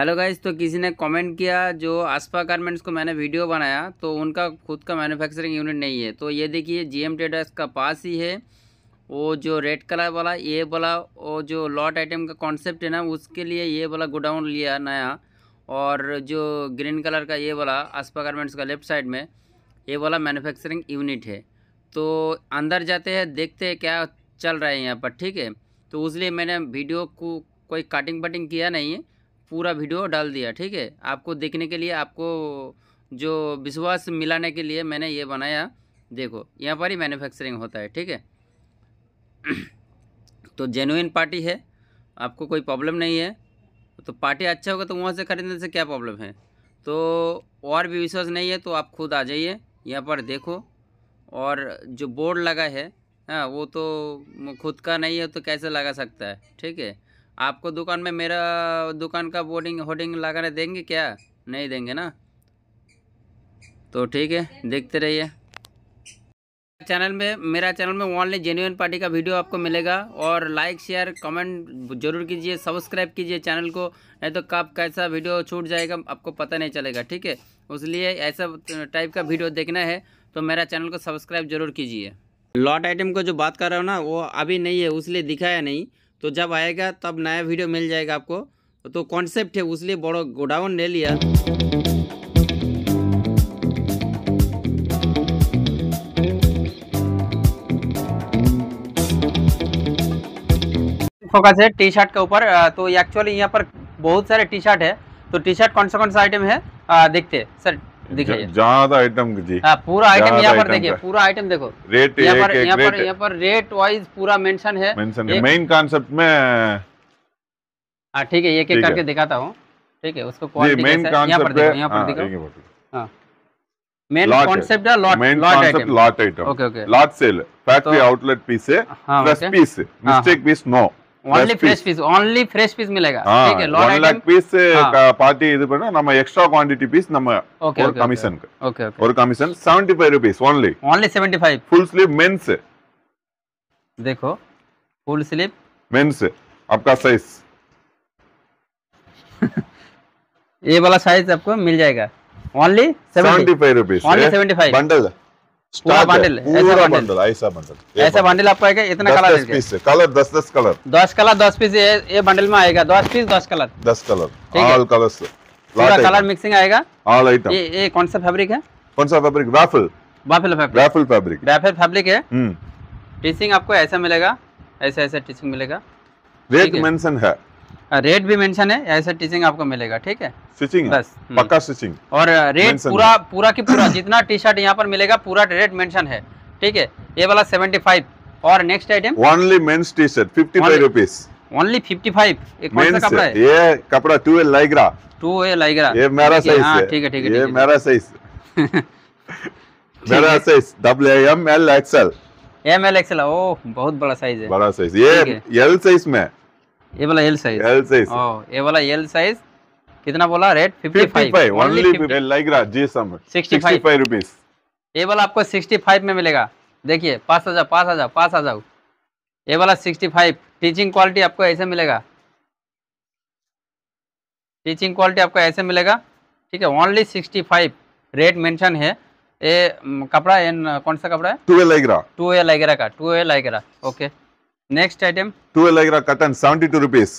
Hello guys तो किसी ने कमेंट किया जो आसपा गारमेंट्स को मैंने वीडियो बनाया तो उनका खुद का मैन्युफैक्चरिंग यूनिट नहीं है तो ये देखिए जी एम ट्रेडर्स का पास ही है वो जो रेड कलर वाला ये वाला वो जो लॉट आइटम का कॉन्सेप्ट है ना उसके लिए ये वाला गोडाउन लिया नया और जो ग्रीन कलर का ये वाला आसपा गारमेंट्स का लेफ्ट साइड में ये वाला मैनुफैक्चरिंग यूनिट है तो अंदर जाते हैं देखते हैं क्या चल रहा है यहाँ पर ठीक है तो उसलिए मैंने वीडियो को कोई काटिंग बटिंग किया नहीं है पूरा वीडियो डाल दिया ठीक है आपको देखने के लिए आपको जो विश्वास मिलाने के लिए मैंने ये बनाया देखो यहाँ पर ही मैन्युफैक्चरिंग होता है ठीक है तो जेनुइन पार्टी है आपको कोई प्रॉब्लम नहीं है तो पार्टी अच्छा होगा तो वहाँ से ख़रीदने से क्या प्रॉब्लम है तो और भी विश्वास नहीं है तो आप खुद आ जाइए यहाँ पर देखो और जो बोर्ड लगा है हाँ वो तो खुद का नहीं है तो कैसे लगा सकता है ठीक है आपको दुकान में मेरा दुकान का बोर्डिंग होर्डिंग लगाने देंगे क्या नहीं देंगे ना तो ठीक है देखते रहिए चैनल में मेरा चैनल में ओनली जेन्यून पार्टी का वीडियो आपको मिलेगा और लाइक शेयर कमेंट जरूर कीजिए सब्सक्राइब कीजिए चैनल को नहीं तो कब कैसा वीडियो छूट जाएगा आपको पता नहीं चलेगा ठीक है लिए ऐसा टाइप का वीडियो देखना है तो मेरा चैनल को सब्सक्राइब जरूर कीजिए लॉट आइटम को जो बात कर रहा हूँ ना वो अभी नहीं है उसलिए दिखाया नहीं तो जब आएगा तब नया वीडियो मिल जाएगा आपको तो कॉन्सेप्ट है उस बड़ो गोडाउन ले लिया फोकस है टी शर्ट के ऊपर तो एक्चुअली यहाँ पर बहुत सारे टी शर्ट है तो टी शर्ट कौन सा कौन सा आइटम है आ, देखते हैं सर ज्यादा आइटम जी आ, हाँ, पूरा आइटम यहाँ पर देखिए पूरा आइटम देखो रेट यहाँ पर यहाँ पर यहाँ पर रेट वाइज पूरा मेंशन है मेंशन है मेन कॉन्सेप्ट में हाँ ठीक है एक एक करके दिखाता हूँ ठीक है उसको क्वालिटी मेन कॉन्सेप्ट है lot concept lot item okay okay lot sale factory outlet piece है plus piece mistake piece no only fresh piece only fresh piece மிलेगा ठीक है लॉट 1 लाख பீஸ் பார்ட்டி இது பண்ணா நம்ம எக்ஸ்ட்ரா குவாண்டிட்டி பீஸ் நம்ம ஒரு கமிஷனுக்கு ஓகே ஓகே ஒரு commission 75 rupees only only 75 full sleeve men's देखो फुल स्लीव मेंस आपका साइज ये वाला साइज आपको मिल जाएगा only seventy five rupees only seventy five bundle ऐसा बंडल आपको आएगा इतना कलर कलर दस दस कलर दस कलर दस पीस ये बंडल में आएगा दस पीस दस कलर दस कलर ऑल कलर पूरा कलर मिक्सिंग आएगा ऑल आइटम ये कौन सा फैब्रिक है कौन सा fabric ruffle ruffle fabric ruffle fabric ruffle fabric है टीचिंग हम्म। आपको ऐसा मिलेगा ऐसा ऐसा टीचिंग मिलेगा रेट मेंशन है रेट भी मेंशन है ऐसा टीचिंग आपको मिलेगा ठीक है स्टिचिंग बस हम्म। पक्का स्टिचिंग और रेट पूरा पूरा की पूरा जितना टी शर्ट यहाँ पर मिलेगा पूरा रेट मेंशन है ठीक है ये वाला सेवेंटी फाइव और next item only men's T shirt fifty five rupees only fifty five एक कौन सा कपड़ा है ये कपड़ा टू ए लाइग्रा टू ए लाइग्रा ये मेरा साइज हाँ, है ठीक है ठीक है ये मेरा साइज मेरा size double M L XL M L XL ओ बहुत बड़ा साइज है बड़ा साइज ये एल साइज में ये वाला एल साइज एल साइज ओ ये वाला एल साइज कितना बोला रेट 55 55 ओनली लाइग्रा जी सम 65 फाइव रुपीज ये वाला आपको 65 में मिलेगा देखिए पास आ जाओ पास आ जाओ पास आ जाओ ये वाला 65 फाइव टीचिंग क्वालिटी आपको ऐसे मिलेगा टीचिंग क्वालिटी आपको ऐसे मिलेगा ठीक है ओनली 65 रेट मेंशन है ये कपड़ा एन कौन सा कपड़ा है टू ए लाइग्रा टू ए लाइग्रा का टू ए lycra okay next item two ए lycra cotton seventy two rupees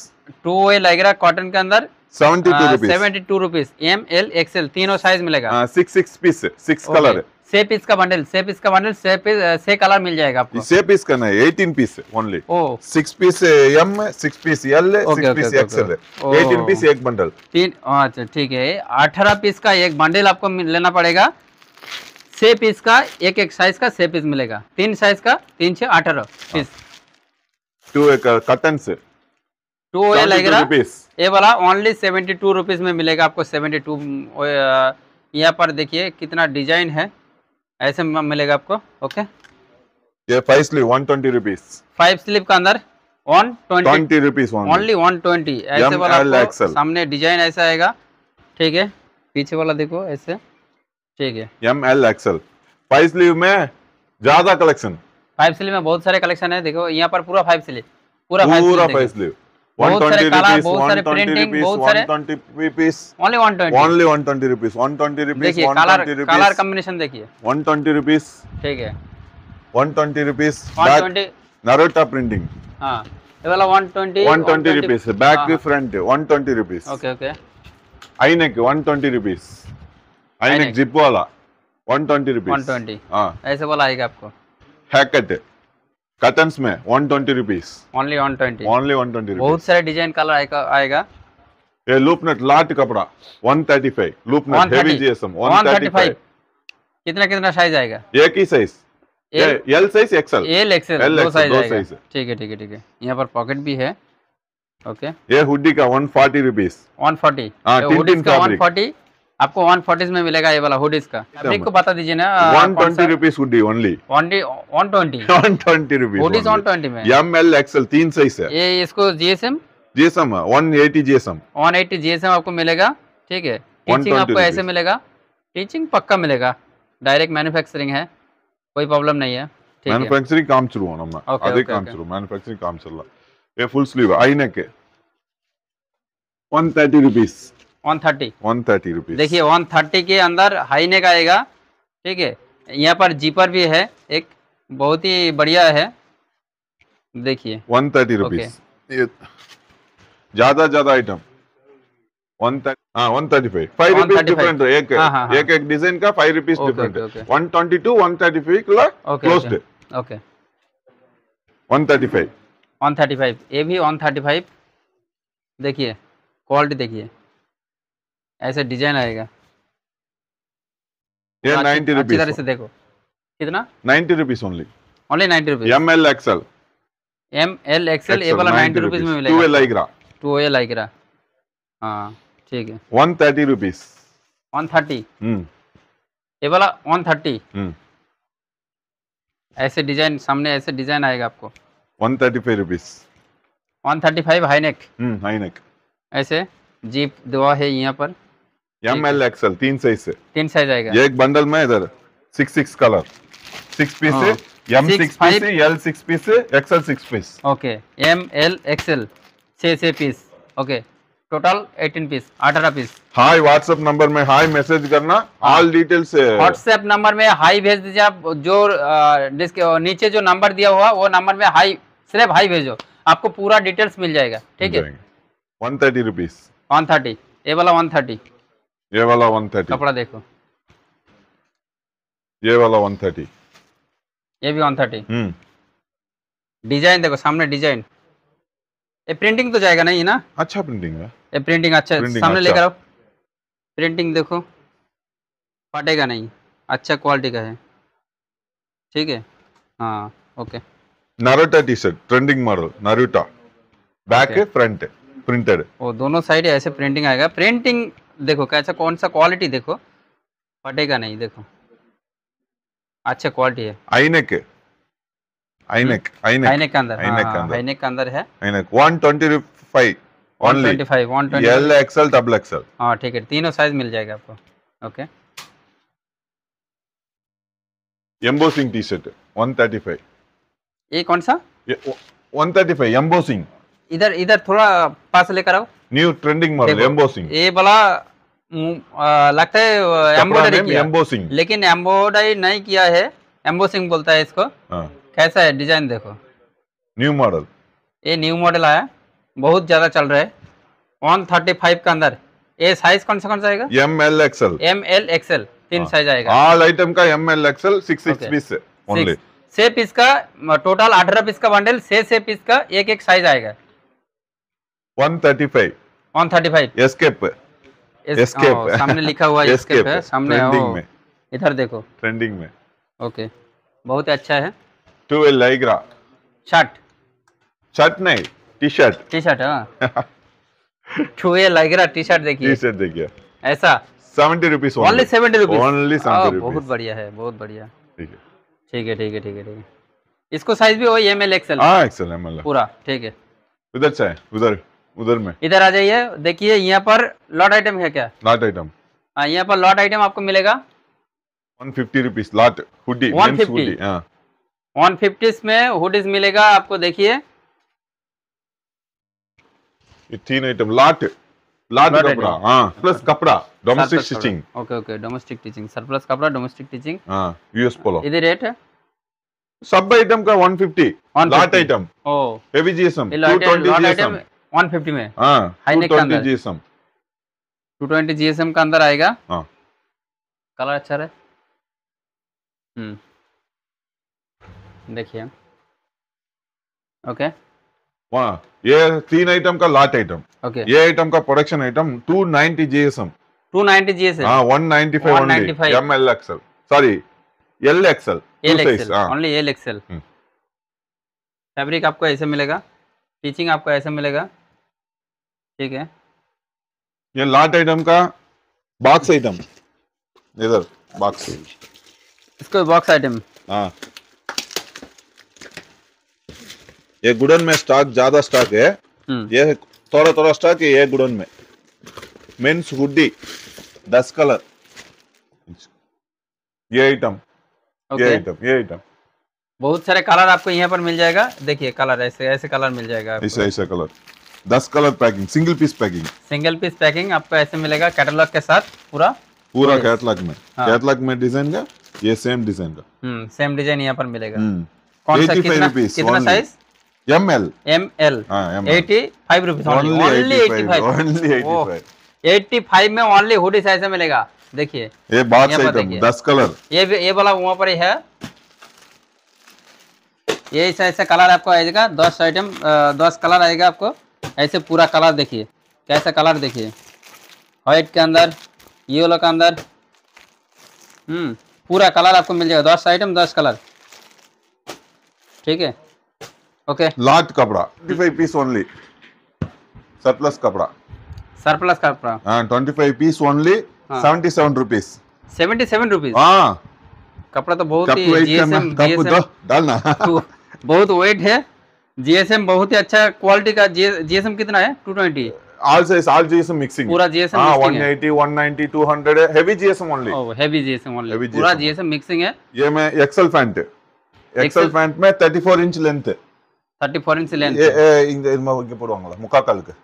two ए लाइग्रा कॉटन के अंदर seventy two rupees seventy two rupees M L XL तीनों साइज मिलेगा six six piece six colour से piece का bundle से piece का bundle से piece से कलर मिल जाएगा आपको से पीस का है एटीन पीस ओनली ओ six piece M six piece L six piece XL eighteen piece एक बंडल तीन अच्छा ठीक है अठारह पीस का एक बंडल आपको लेना पड़ेगा से पीस का एक एक साइज का से पीस मिलेगा तीन साइज का तीन छः अठारह पीस टू कॉटन से टू ओए लगेगा ये वाला ओनली सेवेंटी टू रुपीज़ में मिलेगा आपको सेवेंटी टू यहाँ पर देखिए कितना डिजाइन है ऐसे मिलेगा आपको ओके ये five sleeve one twenty rupees five sleeve का अंदर one twenty rupees only one twenty ऐसे वाला सामने डिजाइन ऐसा आएगा ठीक है पीछे वाला देखो ऐसे ठीक है M L XL five sleeve में ज्यादा कलेक्शन फाइव स्लीव में बहुत सारे कलेक्शन है देखो यहाँ पर पूरा फाइव स्लीव पूरा फाइव स्लीव बहुत सारे कला बहुत सारे प्रिंटिंग बहुत ओनली ओनली देखिए colour colour combination one twenty rupees ठीक है ऐसे वाला आएगा आपको हैकेट कटन्स में 120 twenty rupees only one twenty only one twenty बहुत सारे डिजाइन कलर आएगा ये लूप नेट लाट कपड़ा 135 लूप नेट हेवी जीएसएम 135 कितना कितना साइज आएगा एक ही size L size XL L XL दो साइज आएगा ठीक है ठीक है ठीक है यहाँ पर पॉकेट भी है ओके ये हुडी का 140 रुपीस 140 हां टिन टिन का 140 आपको वन फोर्टीज में मिलेगा ये वाला हुडीज का फैब्रिक को बता दीजिए ना one twenty rupees hoodie only one twenty one twenty rupees hoodies one twenty में एम एल एक्सएल तीन साइज है ये इसको GSM GSM one eighty GSM one eighty GSM आपको मिलेगा ठीक है टीचिंग आपको ऐसे मिलेगा टीचिंग पक्का मिलेगा डायरेक्ट मैन्युफैक्चरिंग है कोई प्रॉब्लम नहीं है मैन्युफैक्चरिंग काम शुरू होना मैं आधे काम शुरू मैन्युफैक्चरिंग काम चल रहा ये फुल स्लीव आई neck 130 rupees one thirty one thirty rupees देखिए वन थर्टी के अंदर हाई नेक आएगा ठीक है यहाँ पर जीपर भी है एक बहुत ही बढ़िया है देखिए वन थर्टी रुपीज ज्यादा ज्यादा आइटम डिजाइन का फाइव भी वन थर्टी फाइव देखिए क्वालिटी देखिए ऐसा डिजाइन आएगा ये हाँ, नाइन्टी रुपीज तरह से देखो कितना ninety rupees only only ninety rupees M L XL M L XL ये वाला नाइन्टी रुपीज में मिलेगा two lycra two lycra हाँ ठीक है one thirty rupees one thirty ये वाला वन थर्टी हम्म। ऐसे डिजाइन सामने ऐसे डिजाइन आएगा आपको one thirty five rupees one thirty five high neck high neck ऐसे जीप दुआ है यहाँ पर एम एल एक्सएल तीन साइज से तीन साइज आएगा ये एक बंडल में इधर six six colour six piece से एम सिक्स पीस से एल सिक्स पीस से XL six piece okay M L XL छः छः piece okay total 18 piece 18 piece hi WhatsApp number में हाई मैसेज करना ऑल डिटेल्स व्हाट्सएप नंबर में hi भेज दीजिए आप जो नीचे जो नंबर दिया हुआ वो नंबर में हाई सिर्फ हाई भेजो आपको पूरा डिटेल्स मिल जाएगा ठीक है one thirty rupees one thirty ये वाला वन थर्टी ये वाला वन थर्टी कपड़ा देखो ये वाला वन थर्टी ये भी वन थर्टी हम्म। डिजाइन देखो सामने डिजाइन ये प्रिंटिंग तो जाएगा नहीं ना अच्छा प्रिंटिंग है ये प्रिंटिंग अच्छा प्रिंटिंग सामने अच्छा। लेकर आओ प्रिंटिंग देखो फटेगा नहीं अच्छा क्वालिटी का है ठीक है हाँ ओके नारोटा टी शर्ट ट्रेंडिंग मॉडल नारोटा बैक है फ्रंट है प्रिंटेड ओ दोनों साइड ऐसे प्रिंटिंग आएगा प्रिंटिंग देखो कैसा कौन सा क्वालिटी देखो फटेगा नहीं देखो अच्छा क्वालिटी है आइनेक आईनेक आईनेक आइनेक के अंदर आइनेक के हाँ, अंदर आइनेक के अंदर है high neck 125 only 125 125 L XL double XL हां ठीक है तीनों साइज मिल जाएगा आपको ओके एम्बोसिंग टी-शर्ट 135 ये कौन सा ये 135 एम्बोसिंग इधर इधर थोड़ा पास लेकर आओ न्यू ट्रेंडिंग मॉडल एम्बोसिंग ये वाला हम्म, लगता है एम्ब्रॉयडरी किया एम्बोसिंग लेकिन एम्ब्रॉयडरी नहीं किया है एम्बोसिंग बोलता है इसको हाँ। कैसा है डिजाइन देखो न्यू मॉडल ये न्यू मॉडल आया बहुत ज्यादा चल रहा है वन थर्टी फाइव के अंदर ये साइज कौन सा कौन सा आएगा M L XL M L XL तीन साइज हाँ। आएगा ऑल आइटम का M L XL six six piece only से पीस का टोटल अठारह पीस का बंडल से से पीस का एक एक साइज आएगा one thirty five one thirty five escape escape सामने लिखा हुआ एस्केप है सामने में इधर देखो ट्रेंडिंग में ओके बहुत अच्छा है टू ए लाइग्रा शर्ट शर्ट नहीं टी शर्ट टी शर्ट हाँ टू ए लाइग्रा टी शर्ट देखिए टी शर्ट देखिए ऐसा seventy rupees only seventy rupees only बहुत बढ़िया है बहुत बढ़िया ठीक है ठीक है ठीक है ठीक है ठीक है इसको साइज भी वही M L XL XL M L पूरा ठीक है उधर चाहे उधर उधर में इधर आ जाइए देखिए यहाँ पर लॉट आइटम है क्या लॉट आइटम हाँ, यहाँ पर लॉट आइटम आपको मिलेगा one fifty rupees lot hoodie one fifty one fifties में हुडीज मिलेगा आपको देखिए तीन आइटम लॉट लॉट कपड़ा हाँ प्लस कपड़ा domestic teaching okay okay domestic teaching surplus कपड़ा डोमेस्टिक टीचिंग यूएस पोलो इधर रेट है सब आइटम का 150 लॉट आइटम ओ heavy GSM 220 GSM one two twenty GSM का अंदर आएगा हाँ। कलर अच्छा है हम्म। देखिए हाँ, ओके ये तीन आइटम का लाट आइटम ओके ये आइटम का प्रोडक्शन आइटम 290 290 हाँ 195 195 sorry L XL L XL only L XL fabric आपको ऐसे मिलेगा स्टिचिंग आपको ऐसे मिलेगा ठीक है ये लाट आइटम का बॉक्स आइटम इधर बॉक्स इसको बॉक्स आइटम हाँ ये गुडन में स्टॉक ज्यादा स्टॉक है ये थोड़ा थोड़ा स्टॉक है ये गुडन में मेंस हुडी दस कलर ये आइटम ये आइटम ये आइटम बहुत सारे कलर आपको यहाँ पर मिल जाएगा देखिए कलर ऐसे ऐसे कलर मिल जाएगा ऐसे ऐसे कलर दस colour packing single piece packing single piece packing आपको ऐसे मिलेगा कैटलॉग के साथ पूरा पूरा कैटलॉग में हाँ। कैटलॉग में डिजाइन का ये सेम डिजाइन का सेम हम्म, डिजाइन यहाँ पर मिलेगा हम्म। कौन सा कितना M L M L eighty five rupees eighty five में ओनली हुडी साइज में मिलेगा देखिए ये बात सही दस कलर ये ये वाला वहाँ पर है ये कलर आपको आएगा दस आइटम दस कलर आएगा आपको ऐसे पूरा कलर देखिए कैसा कलर देखिए वाइट के अंदर ये येलो के अंदर हम्म पूरा कलर आपको मिल जाएगा दस आइटम दस कलर ठीक है ओके लार्ज कपड़ा ट्वेंटी पीस ओनली सरप्लस कपड़ा सरप्लस कपड़ा हाँ twenty five piece only seventy seven rupees seventy seven rupees हाँ कपड़ा तो बहुत ही डालना बहुत वेट है जीएसएम बहुत ही अच्छा क्वालिटी का जीएसएम कितना है two twenty all is all GSM mixing. पूरा GSM हाँ, 180, 190, 200 है heavy GSM only. Oh, heavy GSM only. Heavy पूरा GSM, GSM mixing है. ये में XL फैंट है. XL फैंट में 34 इंच लेंथ है. 34 inch length. ये இந்த இது வைக்க போடுவாங்களா முக்காக்காலுக்கு.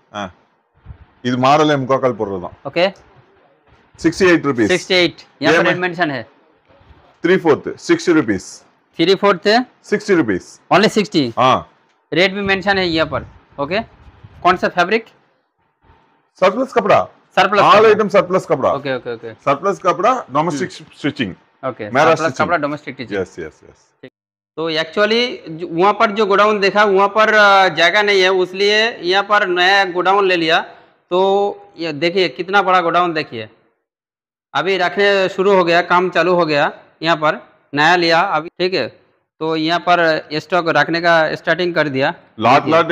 இது மாடலே முக்காக்கால் போடுறது தான். Okay. 68 rupees. 68. यहाँ पर मेंशन है. 3/4 60 rupees. 3/4 60 rupees. Only 60. हाँ. रेट भी मेंशन है यहाँ पर ओके कौन सा फैब्रिक सरप्लस कपड़ा सरप्लस ऑल आइटम सरप्लस कपड़ा ओके ओके ओके सरप्लस कपड़ा डोमेस्टिक स्टिचिंग ओके सरप्लस कपड़ा domestic stitching yes yes yes तो एक्चुअली वहाँ पर जो गोडाउन देखा वहाँ पर जगह नहीं है उसलिए यहाँ पर नया गोडाउन ले लिया तो ये देखिए कितना बड़ा गोडाउन देखिए अभी रखने शुरू हो गया काम चालू हो गया यहाँ पर नया लिया अभी ठीक है तो यहाँ पर स्टॉक रखने का स्टार्टिंग कर दिया लॉट लॉट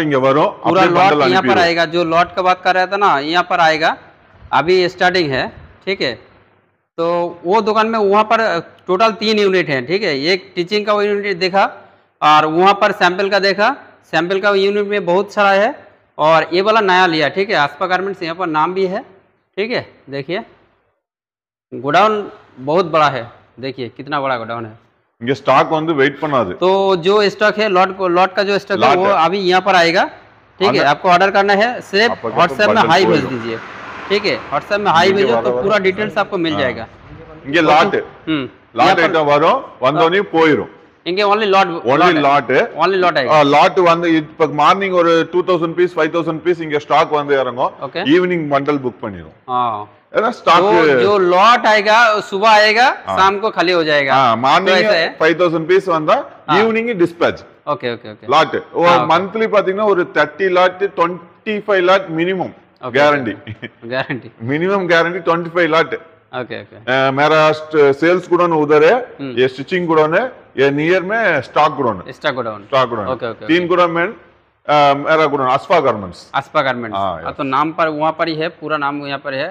पूरा लॉट यहाँ पर आएगा जो लॉट का बात कर रहा था ना यहाँ पर आएगा अभी स्टार्टिंग है ठीक है तो वो दुकान में वहाँ पर टोटल तीन यूनिट हैं ठीक है एक टीचिंग का यूनिट देखा और वहाँ पर सैंपल का देखा सैंपल का यूनिट में बहुत सारा है और ये वाला नया लिया ठीक है आसपा गारमेंट्स यहाँ पर नाम भी है ठीक है देखिए गोडाउन बहुत बड़ा है देखिए कितना बड़ा गोडाउन है ये स्टॉक वन दे वेट पना दे तो जो स्टॉक है लॉट लॉट का जो स्टॉक है वो है। अभी यहाँ पर आएगा ठीक है आपको ऑर्डर करना है सिर्फ व्हाट्सएप तो में हाई भेज दीजिए ठीक है व्हाट्सएप में हाई भेजो तो पूरा डिटेल्स आपको मिल हाँ। जाएगा ये लॉट लॉट ऐसा वारो वन दो नहीं पोई रो ओनली लॉट ओनली लॉट है ओनली लॉट आएगा लॉट वन दे पक मॉर्निंग और टू पीस फाइव पीस इंगे स्टॉक वन दे आ रहा बुक पनी रो स्टॉक जो, जो लॉट आएगा सुबह आएगा हाँ। शाम को खाली हो जाएगा morning five five thousand piece वा டிஸ்பேச் डिस्पैच ओके ओके मेरा सेल्स उधर है हम्म। ये स्टिचिंग ये नियर में स्टॉक स्टॉक ओके तीन गोडाउन में uh, मेरा godown Asfa garments Asfa garments तो नाम पर वहां पर ही है पूरा नाम यहाँ पर है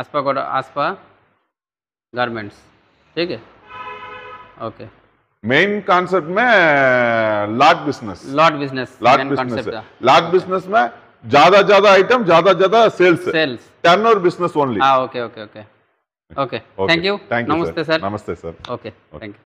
आसपा गोडा आसपा गारमेंट्स ठीक है ओके मेन कॉन्सेप्ट में lot business lot business lot business lot business में ज्यादा ज्यादा आइटम ज्यादा ज्यादा सेल्स सेल्स टर्न और business only okay okay okay okay thank you नमस्ते सर नमस्ते सर ओके थैंक यू